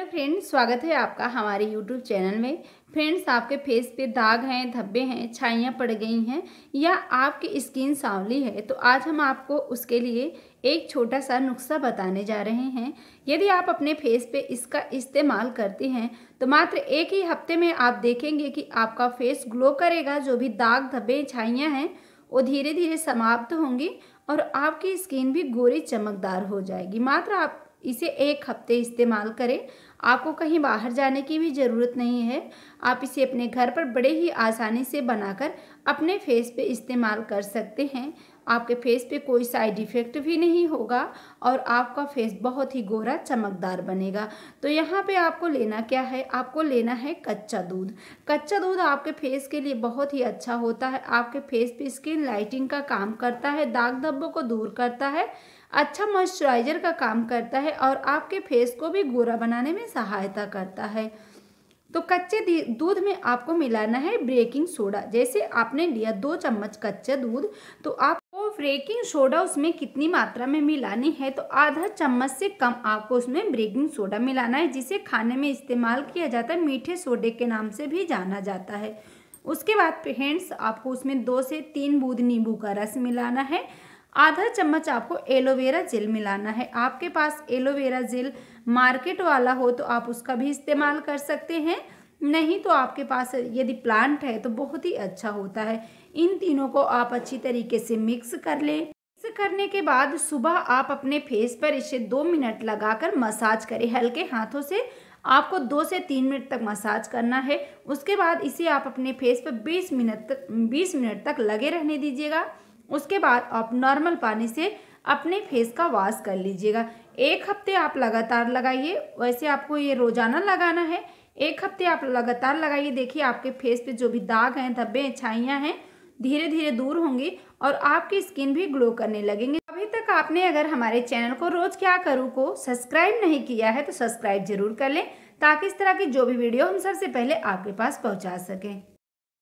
hello friends स्वागत है आपका हमारे यूट्यूब चैनल में फ्रेंड्स आपके फेस पे दाग हैं धब्बे हैं छाइयाँ पड़ गई हैं या आपकी स्किन सांवली है तो आज हम आपको उसके लिए एक छोटा सा नुस्खा बताने जा रहे हैं यदि आप अपने फेस पे इसका इस्तेमाल करते हैं तो मात्र एक ही हफ्ते में आप देखेंगे कि आपका फेस ग्लो करेगा जो भी दाग धब्बे छाइयाँ हैं वो धीरे धीरे समाप्त होंगी और आपकी स्किन भी गोरी चमकदार हो जाएगी मात्र आप इसे एक हफ्ते इस्तेमाल करें आपको कहीं बाहर जाने की भी ज़रूरत नहीं है आप इसे अपने घर पर बड़े ही आसानी से बनाकर अपने फेस पे इस्तेमाल कर सकते हैं आपके फेस पे कोई साइड इफ़ेक्ट भी नहीं होगा और आपका फेस बहुत ही गोरा चमकदार बनेगा तो यहाँ पे आपको लेना क्या है आपको लेना है कच्चा दूध कच्चा दूध आपके फेस के लिए बहुत ही अच्छा होता है आपके फेस पे स्किन लाइटिंग का काम करता है दाग धब्बों को दूर करता है अच्छा मॉइस्चराइजर का काम करता है और आपके फेस को भी गोरा बनाने में सहायता करता है तो कच्चे दूध में आपको मिलाना है ब्रेकिंग सोडा जैसे आपने लिया दो चम्मच कच्चा दूध तो आपको ब्रेकिंग सोडा उसमें कितनी मात्रा में मिलानी है तो आधा चम्मच से कम आपको उसमें ब्रेकिंग सोडा मिलाना है जिसे खाने में इस्तेमाल किया जाता है मीठे सोडे के नाम से भी जाना जाता है उसके बाद फ्रेंड्स आपको उसमें दो से तीन बूंद नींबू का रस मिलाना है आधा चम्मच आपको एलोवेरा जेल मिलाना है आपके पास एलोवेरा जेल मार्केट वाला हो तो आप उसका भी इस्तेमाल कर सकते हैं नहीं तो आपके पास यदि प्लांट है तो बहुत ही अच्छा होता है इन तीनों को आप अच्छी तरीके से मिक्स कर लें मिक्स करने के बाद सुबह आप अपने फेस पर इसे दो मिनट लगाकर मसाज करें हल्के हाथों से आपको दो से तीन मिनट तक मसाज करना है उसके बाद इसे आप अपने फेस पर बीस मिनट तक बीस मिनट तक लगे रहने दीजिएगा उसके बाद आप नॉर्मल पानी से अपने फेस का वॉश कर लीजिएगा एक हफ्ते आप लगातार लगाइए वैसे आपको ये रोजाना लगाना है एक हफ्ते आप लगातार लगाइए देखिए आपके फेस पे जो भी दाग हैं धब्बे छाइयाँ हैं धीरे धीरे दूर होंगी और आपकी स्किन भी ग्लो करने लगेंगे अभी तक आपने अगर हमारे चैनल को रोज क्या करूँ को सब्सक्राइब नहीं किया है तो सब्सक्राइब जरूर कर लें ताकि इस तरह की जो भी वीडियो हम सबसे पहले आपके पास पहुँचा सकें